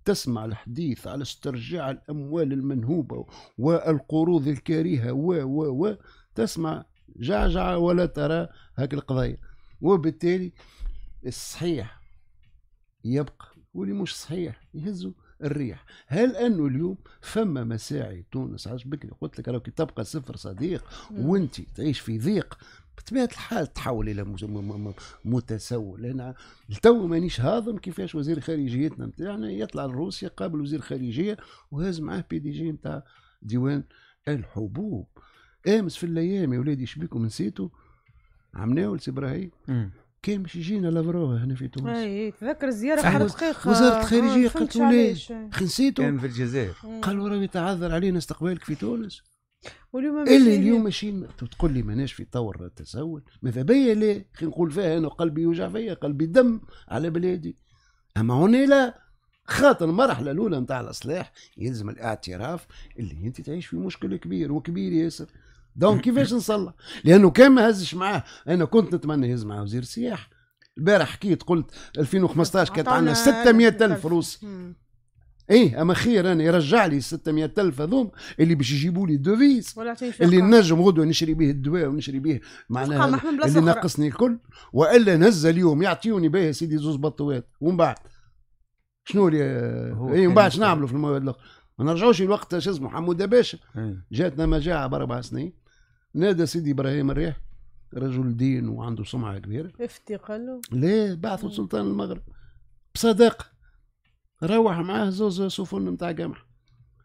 Speaker 4: تسمع الحديث على استرجاع الاموال المنهوبه والقروض الكريهه و و و تسمع جعجعه ولا ترى هاك القضايا وبالتالي الصحيح يبقى واللي مش صحيح يهزوا الريح هل انه اليوم فما مساعي تونس عاش بكري قلت لك كي تبقى صفر صديق وانت تعيش في ضيق بطبيعه الحال تحول الى متسول انا لتو مانيش هاضم كيفاش وزير خارجيتنا نتاعنا يطلع لروسيا قابل وزير خارجيه وهاز معاه بي دي جي نتاع ديوان الحبوب امس في الايام يا ولادي شبيكم نسيتوا عمناول سي ابراهيم كان باش يجينا لافروه هنا في تونس
Speaker 1: اي إيه، تذكر الزياره في دقيقه وزاره الخارجيه قالت له ليش كان
Speaker 4: في الجزائر قالوا راهو يتعذر علينا استقبالك في تونس
Speaker 1: واليوم اللي اليوم
Speaker 4: ماشي تقول لي ماناش في طور التسول ماذا بيا لا خي نقول فيها انا قلبي يوجع فيا قلبي دم على بلادي اما هنا لا خاطر المرحله الاولى نتاع الاصلاح يلزم الاعتراف اللي انت تعيش في مشكل كبير وكبير ياسر دونك كيفاش نصلح لانه كان ما هزش معاه انا كنت نتمنى يهز معاه وزير السياحه البارح حكيت قلت 2015 كانت عندنا 600 الف روسي ايه اما خير انا يرجع لي 600 الف هذوم اللي باش يجيبوا لي دوفيز اللي نجم غدوه نشري به الدواء ونشري به معناها اللي ناقصني الكل والا نهز اليوم يعطيوني به سيدي زوز بطوات ومن بعد شنو اللي ايه ومن بعد شنو نعملوا في المواد الاخرى ما نرجعوش لوقت شو اسمه حموده باشا إيه. جاتنا مجاعه باربع سنين نادى سيدي ابراهيم الريح رجل دين وعنده سمعه كبيره افتقلوا ليه بعثوا سلطان المغرب بصداقه روح معاه زوز سفن نتاع قمح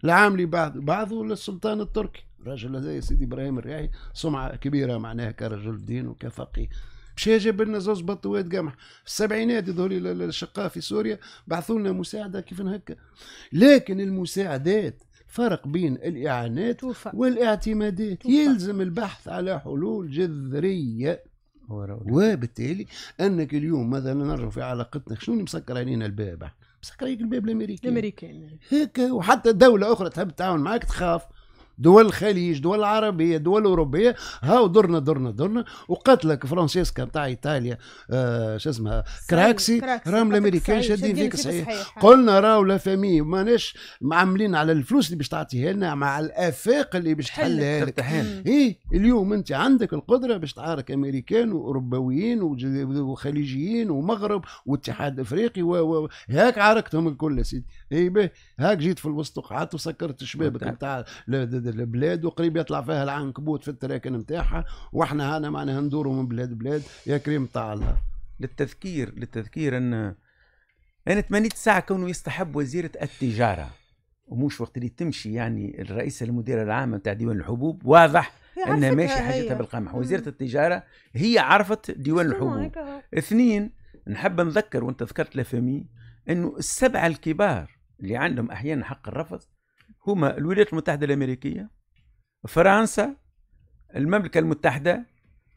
Speaker 4: العام اللي بعد بعضه للسلطان التركي الراجل هذا يا سيدي ابراهيم الرياحي سمعه كبيره معناها كرجل دين وكفقيه مشى جاب لنا زوز بطوات قمح في السبعينات يظهر الشقاء في سوريا بعثوا لنا مساعدة كيف هكا لكن المساعدات فرق بين الإعانات والاعتمادات يلزم البحث على حلول جذرية وبالتالي انك اليوم مثلا نرجع في علاقتنا شنو مسكر علينا الباب مسكر عليك الباب الامريكي الامريكي هكا وحتى دوله اخرى تحب تتعاون معك تخاف دول الخليج دول العربيه دول اوروبيه هاو درنا درنا درنا وقتلك فرانسيسكا نتاع ايطاليا آه شو اسمها كراكسي راهم الامريكان شادين فيك صحيح قلنا راهو لا فامي ماناش معاملين على الفلوس اللي باش تعطيها لنا مع الافاق اللي باش تحلها لك ايه اليوم انت عندك القدره باش تعارك امريكان واوروبيين وخليجيين ومغرب واتحاد افريقي و هاك عاركتهم الكل يا سيدي اي هاك جيت في الوسط وقعدت وسكرت شبابك نتاع البلاد وقريب يطلع فيها العنكبوت في التراكن نتاعها واحنا هنا معناها ندوروا من بلاد بلاد يا كريم تاع الله
Speaker 3: للتذكير للتذكير ان انا تمنيت ساعه كونه يستحب وزيره التجاره ومش وقت اللي تمشي يعني الرئيس المدير العام نتاع ديوان الحبوب واضح انها ماشي حاجتها بالقمح وزيره التجاره هي عرفت ديوان الحبوب اثنين نحب نذكر وانت ذكرت لفامي انه السبعه الكبار اللي عندهم احيانا حق الرفض هما الولايات المتحدة الأمريكية فرنسا المملكة المتحدة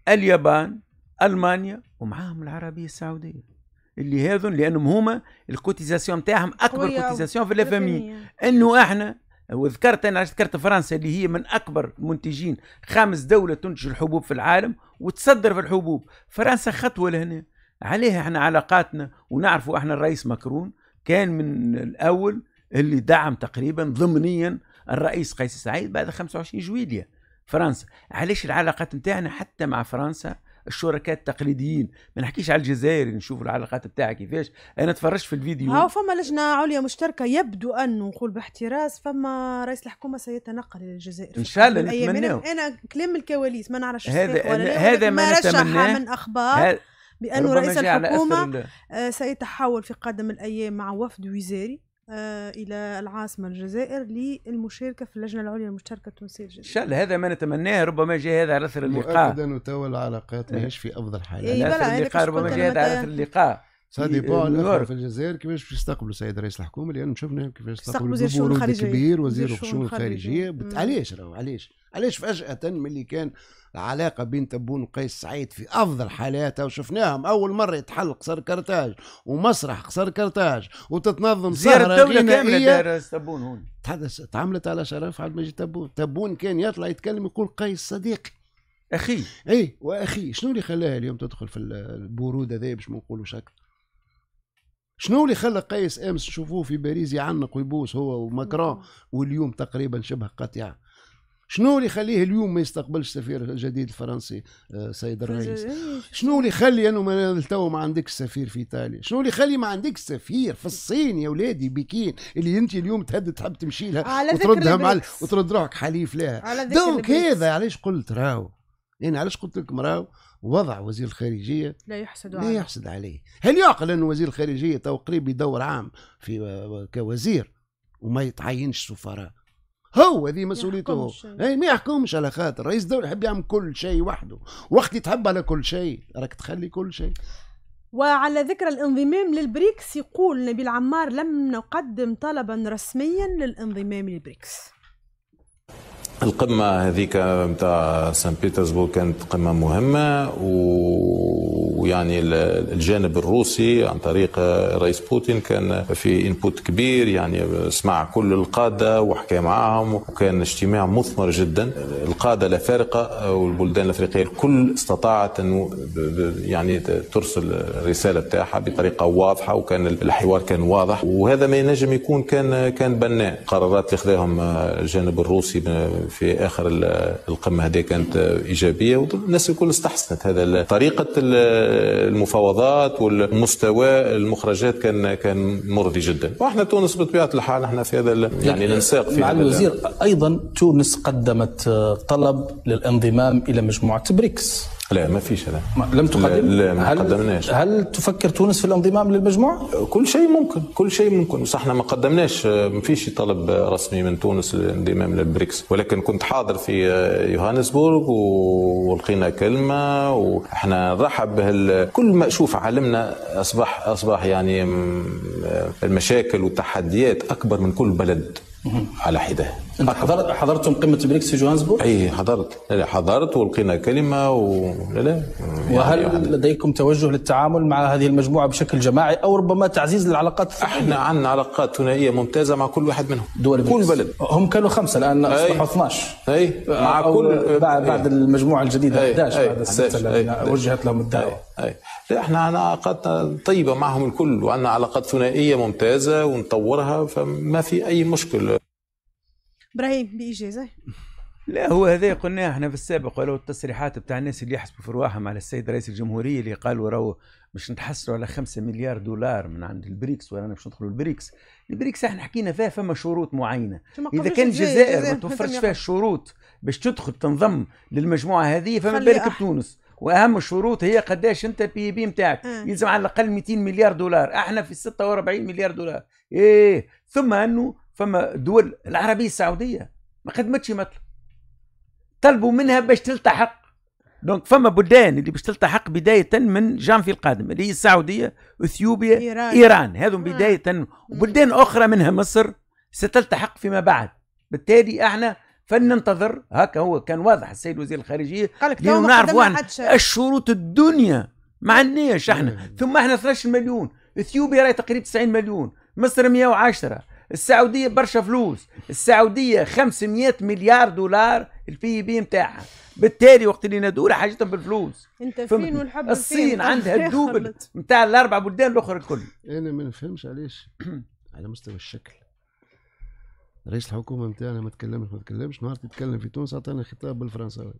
Speaker 3: اليابان ألمانيا ومعاهم العربية السعودية اللي هذون لأنهم هما الكوتيزاسيون تاعهم أكبر كوتيزاسيون في لافامي أنه احنا وذكرت أنا ذكرت فرنسا اللي هي من أكبر المنتجين خامس دولة تنتج الحبوب في العالم وتصدر في الحبوب فرنسا خطوة لهنا عليها احنا علاقاتنا ونعرفوا احنا الرئيس مكرون كان من الأول اللي دعم تقريبا ضمنيا الرئيس قيس سعيد بعد 25 جويلية فرنسا علاش العلاقات نتاعنا حتى مع فرنسا الشركاء التقليديين ما نحكيش على الجزائر نشوف العلاقات نتاعها كيفاش انا تفرجت في الفيديو هاو
Speaker 1: فما لجنه عليا مشتركه يبدو انه نقول باحتراس فما رئيس الحكومه سيتنقل الى الجزائر ان شاء الله نتمناه انا كلام الكواليس ما نعرفش هذا أنا هذا ما نتمناه من اخبار بانه رئيس الحكومه آه، سيتحول في قادم الايام مع وفد وزاري آه، إلى العاصمة الجزائر للمشاركة في اللجنة العليا المشتركة التونسية الجزائرية. إن شاء
Speaker 3: الله هذا ما نتمناه ربما جاء هذا على أثر اللقاء. مؤكدا
Speaker 4: وتوا العلاقات
Speaker 3: نعم. ماهيش في أفضل حال. إيه على أثر اللقاء ربما جاء هذا على أثر اللقاء. سا ديبون الاخر
Speaker 4: في الجزائر كيفاش باش يستقبلوا السيد رئيس الحكومه لان شفنا نعم كيفاش استقبلوا وزير الشؤون الخارجيه كبير وزير الشؤون الخارجيه علاش راهو علاش علاش فجأة ملي كان العلاقة بين تبون وقيس سعيد في أفضل حالاتها وشفناهم أول مرة يتحل قصر كرتاج ومسرح قصر كرتاج وتتنظم زيارة الدولة كاملة تبون هون تحدث تعملت على شرف عبد المجيد تبون تبون كان يطلع يتكلم يقول قيس صديقي اخي اي واخي شنو اللي خلاها اليوم تدخل في البرودة هذا باش ما نقولوش اكثر شنو اللي خلى قيس امس نشوفوه في باريس يعنق ويبوس هو وماكرون واليوم تقريبا شبه قطيع شنو اللي يخليه اليوم ما يستقبلش السفير الجديد الفرنسي آه، سيد الرئيس شنو اللي يخلي انه ما تو ما عندك السفير في ايطاليا شنو اللي يخلي ما عندك السفير في الصين يا ولادي بكين اللي انت اليوم تهد تحب تمشي لها وتردها مع وترد روحك حليف لها دونك هذا علاش قلت راو انا يعني علاش قلت لكم راو وضع وزير الخارجيه
Speaker 1: لا يحسد عليه لا يحسد
Speaker 4: عليه هل يعقل ان وزير الخارجيه تو قريب يدور عام في آه، كوزير وما يتعينش سفراء هو هذه مسؤوليته اي ما يحكمش على خاطر رئيس الدوله يحب يعمل كل شيء وحده وقت يتحب على كل شيء راك تخلي كل شيء
Speaker 1: وعلى ذكر الانضمام للبريكس يقول نبيل عمار لم نقدم طلبا رسميا للانضمام للبريكس
Speaker 2: القمة هذيك نتاع سان بيترسبورغ كانت قمة مهمة ويعني الجانب الروسي عن طريق الرئيس بوتين كان في انبوت كبير يعني سمع كل القادة وحكى معاهم وكان اجتماع مثمر جدا القادة الأفارقة والبلدان الافريقية الكل استطاعت انه يعني ترسل الرسالة بتاعها بطريقة واضحة وكان الحوار كان واضح وهذا ما ينجم يكون كان كان بناء قرارات اللي خذاهم الجانب الروسي في اخر القمه هذه كانت ايجابيه والناس الكل استحسنت هذا طريقه المفاوضات والمستوى المخرجات كان كان مرضي جدا واحنا تونس بطبيعه الحال احنا في هذا يعني ننساق في مع هذا الوزير ايضا تونس قدمت طلب للانضمام الى مجموعه بريكس لا ما فيش هذا لم تقدم لا, لا ما هل قدمناش هل تفكر تونس في الانضمام للمجموعه؟ كل شيء ممكن كل شيء ممكن صح احنا ما قدمناش ما فيش طلب رسمي من تونس للانضمام للبريكس ولكن كنت حاضر في يوهانسبورغ ولقينا كلمه واحنا نرحب بهال كل ما شوف عالمنا اصبح اصبح يعني المشاكل والتحديات اكبر من كل بلد على حده حضرت حضرتم قمه بريكس في جوهانسبورغ؟ اي حضرت لا لا حضرت ولقينا كلمه و لا لا يعني وهل يعني لديكم توجه للتعامل مع هذه المجموعه بشكل جماعي او ربما تعزيز العلاقات الثنائيه؟ احنا عندنا علاقات ثنائيه ممتازه مع كل واحد منهم دول بريكس. كل بلد هم كانوا خمسه الان اصبحوا 12 اي مع كل بعد, إيه. بعد المجموعه الجديدة أي 11 أي بعد السنه التي يعني وجهت لهم الدعوه أي. لا احنا عندنا علاقات طيبه معهم الكل وعندنا علاقات ثنائيه ممتازه ونطورها فما في اي مشكل
Speaker 1: ابراهيم باجازه
Speaker 2: لا هو هذا قلناه
Speaker 3: احنا في السابق ولو التصريحات بتاع الناس اللي يحسبوا في رواحهم على السيد رئيس الجمهوريه اللي قالوا راهو باش نتحصلوا على 5 مليار دولار من عند البريكس ورانا باش ندخلوا البريكس البريكس احنا حكينا فيها فما شروط معينه اذا كان الجزائر ما توفرش فيها الشروط باش تدخل تنضم للمجموعه هذه فما بالك بتونس واهم الشروط هي قداش انت البي بي نتاعك آه. يلزم على الاقل 200 مليار دولار احنا في 46 مليار دولار ايه ثم انه فما دول العربيه السعوديه ما خدمتش مطلب طلبوا منها باش تلتحق دونك فما بلدان اللي باش تلتحق بدايه من جانفي القادم اللي هي السعوديه اثيوبيا ايران, إيران. هذو آه. بدايه وبلدان اخرى منها مصر ستلتحق فيما بعد بالتالي احنا فلننتظر هكا هو كان واضح السيد وزير الخارجيه اليوم نعرفوا الشروط الدنيا ما عندناش احنا ثم احنا 12 مليون اثيوبيا راهي تقريبا 90 مليون مصر 110 السعوديه برشا فلوس السعوديه 500 مليار دولار البي بي نتاعها بالتالي وقت اللي ندور حاجتهم بالفلوس
Speaker 1: انت فين والحب الصين فين. عندها الدوبل
Speaker 4: نتاع الاربع بلدان الاخرى الكل انا ما نفهمش علاش على مستوى الشكل رئيس الحكومه نتاعنا ما تكلمش ما تكلمش نهار تتكلم في تونس عطانا خطاب بالفرنساوي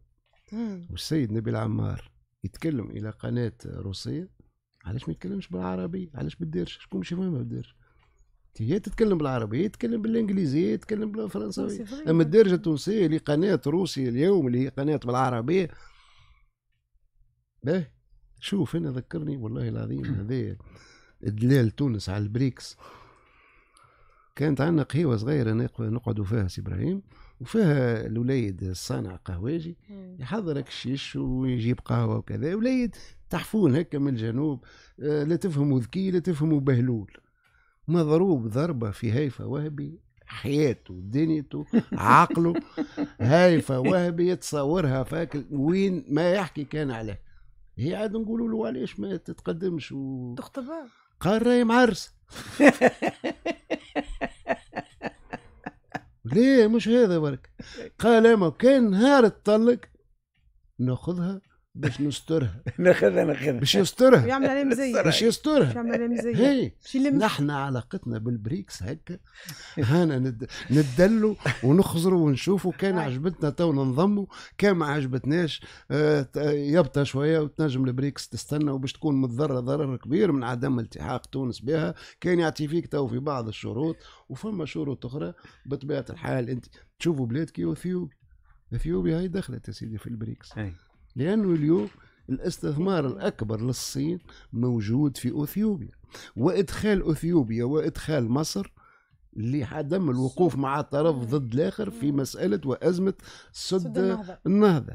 Speaker 4: والسيد نبيل عمار يتكلم الى قناه روسيه علاش ما يتكلمش بالعربي علاش بالدرش شكون مش يفهمها بالدرش هي تتكلم بالعربي يتكلم تتكلم بالانجليزي تتكلم بالفرنساوي اما الدارجه التونسيه اللي قناه روسيا اليوم اللي هي قناه بالعربيه باهي شوف انا ذكرني والله العظيم هذايا دلال تونس على البريكس كانت عندنا قهيوه صغيره نقعدوا فيها سي ابراهيم وفيها الوليد الصانع قهواجي يحضرك الشيش ويجيب قهوه وكذا وليد تحفون هكا من الجنوب آه، لا تفهموا ذكي لا تفهموا بهلول مضروب ضربه في هيفا وهبي حياته دنيته عقله هيفا وهبي يتصورها فاكل وين ما يحكي كان عليه هي عاد نقولوا له علاش ما تتقدمش و تخطبها قال راهي معرس ليه مش هذا برك قال اما كان نهار تطلق ناخذها باش نسترها ناخذها ناخذها باش يسترها يعمل عليه مزيه باش يسترها باش يعمل عليه مزيه نحن علاقتنا بالبريكس هكا هانا ند... ندلوا ونخزروا ونشوفوا كان عجبتنا تو ننضموا كان ما عجبتناش آه، يبطى شويه وتنجم البريكس تستنى وباش تكون متضره ضرر كبير من عدم التحاق تونس بها كان يعطي فيك تو في بعض الشروط وفما شروط اخرى بطبيعه الحال انت تشوفوا بلاد كي اثيوبيا اثيوبيا هي دخلت يا سيدي في البريكس أي. لأنه اليوم الاستثمار الأكبر للصين موجود في أثيوبيا وإدخال أثيوبيا وإدخال مصر لعدم الوقوف مع طرف ضد الاخر في مساله وازمه سد النهضه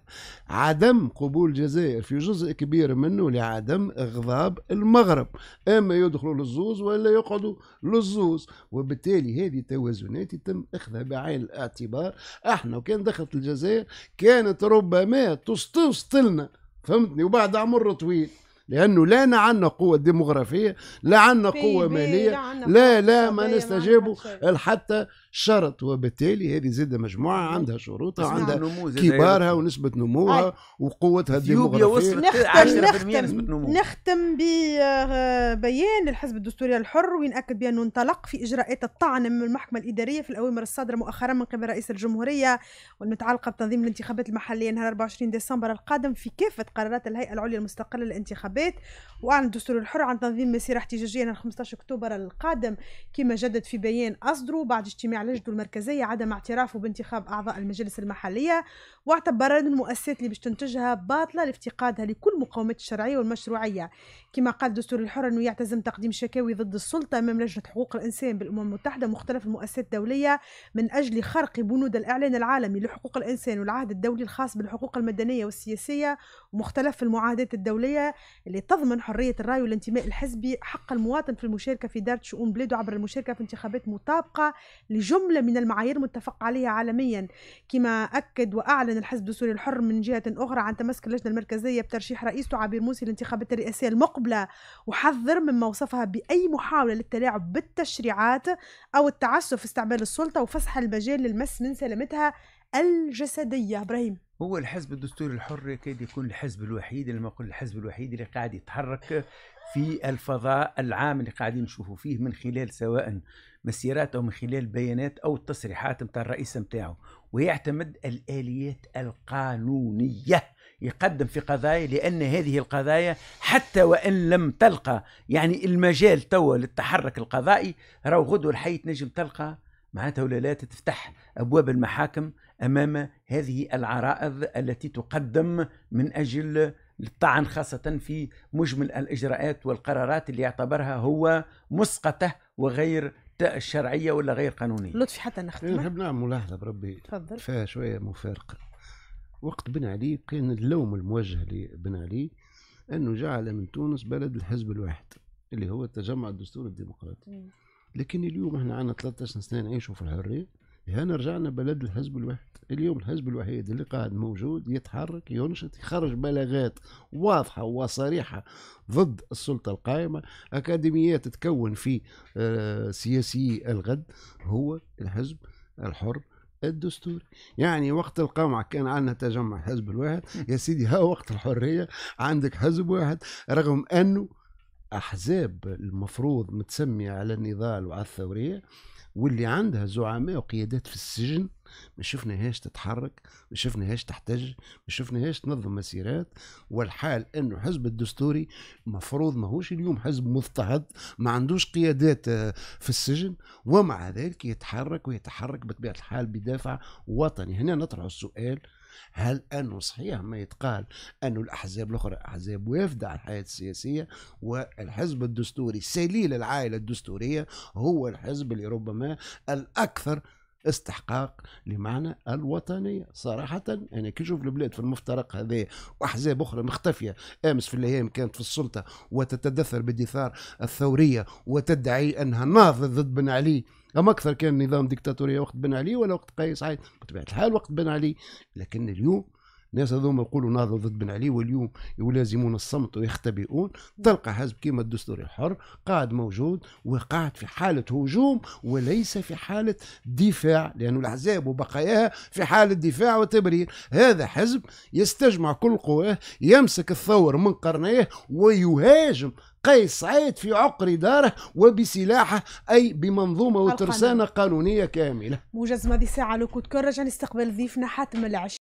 Speaker 4: عدم قبول الجزائر في جزء كبير منه لعدم اغضاب المغرب اما يدخلوا للزوز ولا يقعدوا للزوز وبالتالي هذه التوازنات يتم اخذها بعين الاعتبار احنا وكان دخلت الجزائر كانت ربما تستوصلنا فهمتني وبعد عمر طويل لأنه لا عندنا قوة ديموغرافية لا عندنا قوة مالية لا لا ما نستجيبوا حتى شرط وبالتالي هذه زادة مجموعة نعم. عندها شروطها نعم. عندها كبارها ونسبة نموها وقوتها الديموغرافية نختم, نختم,
Speaker 1: نختم ببيان آه، الحزب الدستوري الحر وينأكد بأنه انطلق في إجراءات الطعن من المحكمة الإدارية في الأوامر الصادرة مؤخرا من قبل رئيس الجمهورية والمتعلقة بتنظيم الانتخابات المحلية نهار 24 ديسمبر القادم في كافة قرارات الهيئة العليا المستقلة للانتخابات الانتخابات وعن الدستور الحر عن تنظيم مسيرة احتجاجية نهار 15 أكتوبر القادم كما جدد في بيان أصدره بعد اجتماع لجنة المركزية عدم اعترافه بانتخاب أعضاء المجالس المحلية واعتبر أن المؤسسات اللي باش تنتجها باطلة لافتقادها لكل مقومات الشرعية والمشروعية كما قال دستور الحر أنه يعتزم تقديم شكاوي ضد السلطة أمام لجنة حقوق الإنسان بالأمم المتحدة ومختلف المؤسسات الدولية من أجل خرق بنود الإعلان العالمي لحقوق الإنسان والعهد الدولي الخاص بالحقوق المدنية والسياسية ومختلف المعاهدات الدولية اللي تضمن حرية الرأي والانتماء الحزبي حق المواطن في المشاركة في إدارة شؤون بلاده عبر المشاركة في انتخابات مطابقة لجملة من المعايير المتفق عليها عالميا كما أكد وأعلن الحزب الدستوري الحر من جهة أخرى عن تمسك اللجنة المركزية بترشيح رئيسته عبير موسي للانتخابات الرئاسية المقبلة قبله وحذر مما وصفها بأي محاولة للتلاعب بالتشريعات أو التعسف في استعمال السلطة وفسح المجال للمس من سلامتها الجسدية إبراهيم
Speaker 3: هو الحزب الدستوري الحر كيد يكون الحزب الوحيد لما أقول الحزب الوحيد اللي قاعد يتحرك في الفضاء العام اللي قاعدين نشوفوا فيه من خلال سواء مسيرات أو من خلال بيانات أو التصريحات نتاع الرئيس نتاعو ويعتمد الآليات القانونية يقدم في قضايا لأن هذه القضايا حتى وإن لم تلقى يعني المجال توا للتحرك القضائي راهو غدوة الحي تنجم تلقى معناتها لا تفتح أبواب المحاكم أمام هذه العرائض التي تقدم من أجل الطعن خاصة في مجمل الإجراءات والقرارات اللي يعتبرها هو مسقطة وغير شرعية ولا غير قانونية
Speaker 4: لطفي
Speaker 1: حتى نختم إيه، نحب
Speaker 4: نعمل ملاحظة بربي فيها شوية مفارقة وقت بن علي كان اللوم الموجه لبن علي أنه جعل من تونس بلد الحزب الواحد اللي هو التجمع الدستور الديمقراطي لكن اليوم احنا عندنا 13 سنة نعيشوا في الحرية هنا رجعنا بلد الحزب الواحد اليوم الحزب الوحيد اللي قاعد موجود يتحرك ينشط يخرج بلاغات واضحة وصريحة ضد السلطة القائمة أكاديميات تتكون في آه، سياسي الغد هو الحزب الحر الدستور يعني وقت القمع كان عندنا تجمع حزب الواحد يا سيدي ها وقت الحرية عندك حزب واحد رغم أنه أحزاب المفروض متسمية على النضال وعلى الثورية واللي عندها زعماء وقيادات في السجن ما شفناهاش تتحرك ما شفناهاش تحتج ما شفناهاش تنظم مسيرات والحال انه حزب الدستوري مفروض ماهوش اليوم حزب مضطهد ما عندوش قيادات آه، في السجن ومع ذلك يتحرك ويتحرك بطبيعه الحال بدافع وطني هنا نطرح السؤال هل انه صحيح ما يتقال انه الاحزاب الاخرى احزاب وافده على الحياه السياسيه والحزب الدستوري سليل العائله الدستوريه هو الحزب اللي ربما الاكثر استحقاق لمعنى الوطنيه صراحه انا كي نشوف البلاد في المفترق هذا واحزاب اخرى مختفيه امس في الايام كانت في السلطه وتتدثر بالدثار الثوريه وتدعي انها ناضت ضد بن علي أما أكثر كان نظام ديكتاتورية وقت بن علي ولا وقت قيس عايد بطبيعة الحال وقت بن علي لكن اليوم الناس هذوما يقولوا نهضوا ضد بن علي واليوم يلازمون الصمت ويختبئون تلقى حزب كيما الدستور الحر قاعد موجود وقاعد في حالة هجوم وليس في حالة دفاع لأن الأحزاب وبقاياها في حالة دفاع وتبرير هذا حزب يستجمع كل قواه يمسك الثور من قرنيه ويهاجم قيس سعيد في عقر داره وبسلاحه اي بمنظومه وترسانه قانونيه كامله.
Speaker 1: موجز ما هذه ساعه لو كنت كرجع نستقبل ضيفنا حاتم العش